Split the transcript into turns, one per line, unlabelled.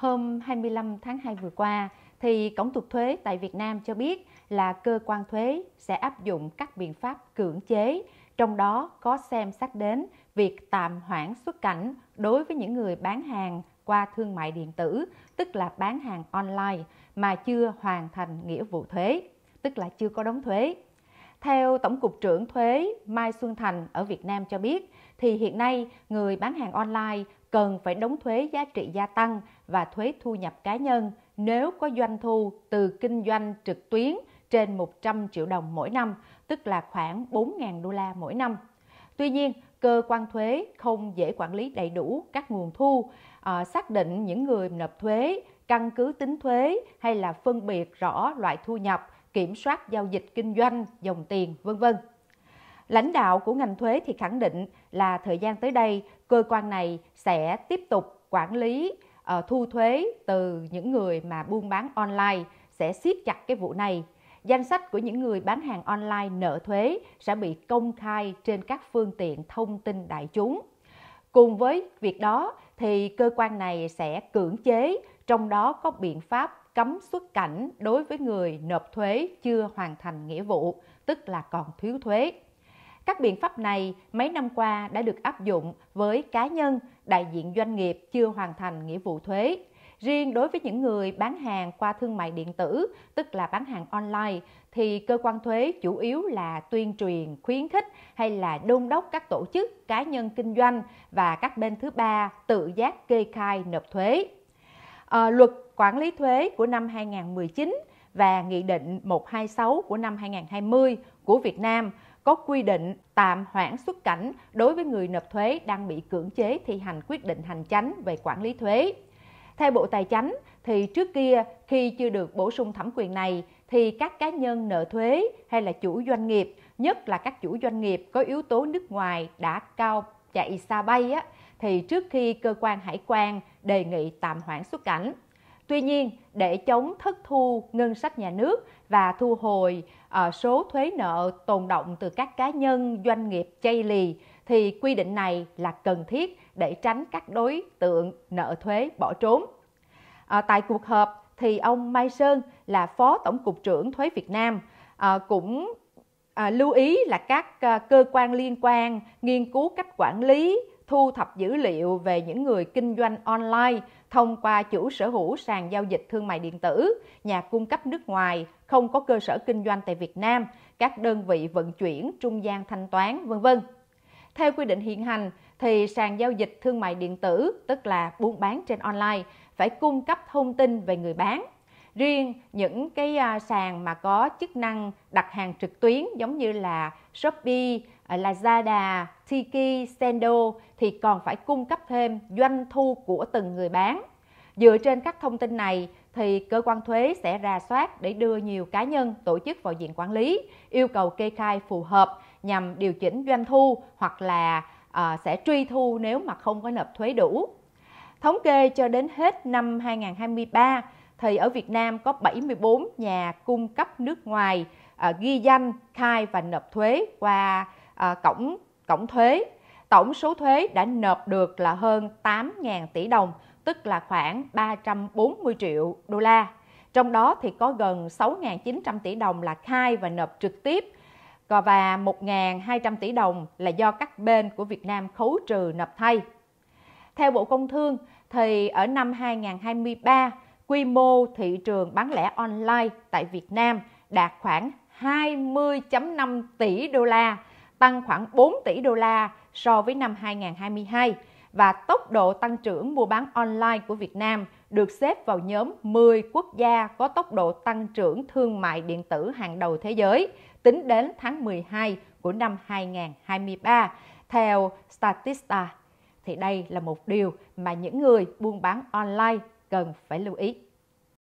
hôm 25 tháng 2 vừa qua, thì Cổng Cục Thuế tại Việt Nam cho biết là cơ quan thuế sẽ áp dụng các biện pháp cưỡng chế, trong đó có xem xét đến việc tạm hoãn xuất cảnh đối với những người bán hàng qua thương mại điện tử, tức là bán hàng online mà chưa hoàn thành nghĩa vụ thuế, tức là chưa có đóng thuế. Theo Tổng cục trưởng thuế Mai Xuân Thành ở Việt Nam cho biết, thì hiện nay người bán hàng online cần phải đóng thuế giá trị gia tăng và thuế thu nhập cá nhân nếu có doanh thu từ kinh doanh trực tuyến trên 100 triệu đồng mỗi năm, tức là khoảng 4.000 đô la mỗi năm. Tuy nhiên, cơ quan thuế không dễ quản lý đầy đủ các nguồn thu, à, xác định những người nộp thuế, căn cứ tính thuế hay là phân biệt rõ loại thu nhập, kiểm soát giao dịch kinh doanh, dòng tiền, vân vân. Lãnh đạo của ngành thuế thì khẳng định là thời gian tới đây, cơ quan này sẽ tiếp tục quản lý uh, thu thuế từ những người mà buôn bán online sẽ siết chặt cái vụ này. Danh sách của những người bán hàng online nợ thuế sẽ bị công khai trên các phương tiện thông tin đại chúng. Cùng với việc đó thì cơ quan này sẽ cưỡng chế, trong đó có biện pháp cấm xuất cảnh đối với người nộp thuế chưa hoàn thành nghĩa vụ, tức là còn thiếu thuế. Các biện pháp này mấy năm qua đã được áp dụng với cá nhân, đại diện doanh nghiệp chưa hoàn thành nghĩa vụ thuế. Riêng đối với những người bán hàng qua thương mại điện tử, tức là bán hàng online, thì cơ quan thuế chủ yếu là tuyên truyền, khuyến khích hay là đôn đốc các tổ chức, cá nhân kinh doanh và các bên thứ ba tự giác kê khai nộp thuế. À, luật quản lý thuế của năm 2019 và Nghị định 126 của năm 2020 của Việt Nam có quy định tạm hoãn xuất cảnh đối với người nộp thuế đang bị cưỡng chế thi hành quyết định hành chánh về quản lý thuế. Theo Bộ Tài chánh, thì trước kia khi chưa được bổ sung thẩm quyền này thì các cá nhân nợ thuế hay là chủ doanh nghiệp, nhất là các chủ doanh nghiệp có yếu tố nước ngoài đã cao chạy xa bay á, thì trước khi cơ quan hải quan đề nghị tạm hoãn xuất cảnh Tuy nhiên, để chống thất thu ngân sách nhà nước và thu hồi ờ, số thuế nợ tồn động từ các cá nhân doanh nghiệp chay lì thì quy định này là cần thiết để tránh các đối tượng nợ thuế bỏ trốn. Ờ, tại cuộc họp thì ông Mai Sơn là Phó Tổng cục trưởng Thuế Việt Nam ờ, cũng lưu ý là các cơ quan liên quan nghiên cứu cách quản lý thu thập dữ liệu về những người kinh doanh online thông qua chủ sở hữu sàn giao dịch thương mại điện tử, nhà cung cấp nước ngoài không có cơ sở kinh doanh tại Việt Nam, các đơn vị vận chuyển, trung gian thanh toán, vân vân. Theo quy định hiện hành thì sàn giao dịch thương mại điện tử, tức là buôn bán trên online, phải cung cấp thông tin về người bán, riêng những cái à, sàn mà có chức năng đặt hàng trực tuyến giống như là Shopee, ờ, Lazada, Tiki, Sendo thì còn phải cung cấp thêm doanh thu của từng người bán. Dựa trên các thông tin này thì cơ quan thuế sẽ ra soát để đưa nhiều cá nhân, tổ chức vào diện quản lý, yêu cầu kê khai phù hợp nhằm điều chỉnh doanh thu hoặc là ờ, sẽ truy thu nếu mà không có nộp thuế đủ. Thống kê cho đến hết năm 2023 thì ở Việt Nam có 74 nhà cung cấp nước ngoài à, ghi danh, khai và nộp thuế qua à, cổng cổng thuế. Tổng số thuế đã nộp được là hơn 8.000 tỷ đồng, tức là khoảng 340 triệu đô la. Trong đó thì có gần 6.900 tỷ đồng là khai và nộp trực tiếp và 1.200 tỷ đồng là do các bên của Việt Nam khấu trừ nộp thay. Theo Bộ Công Thương thì ở năm 2023 quy mô thị trường bán lẻ online tại Việt Nam đạt khoảng 20.5 tỷ đô la, tăng khoảng 4 tỷ đô la so với năm 2022 và tốc độ tăng trưởng mua bán online của Việt Nam được xếp vào nhóm 10 quốc gia có tốc độ tăng trưởng thương mại điện tử hàng đầu thế giới tính đến tháng 12 của năm 2023 theo Statista. Thì đây là một điều mà những người buôn bán online cần phải lưu ý.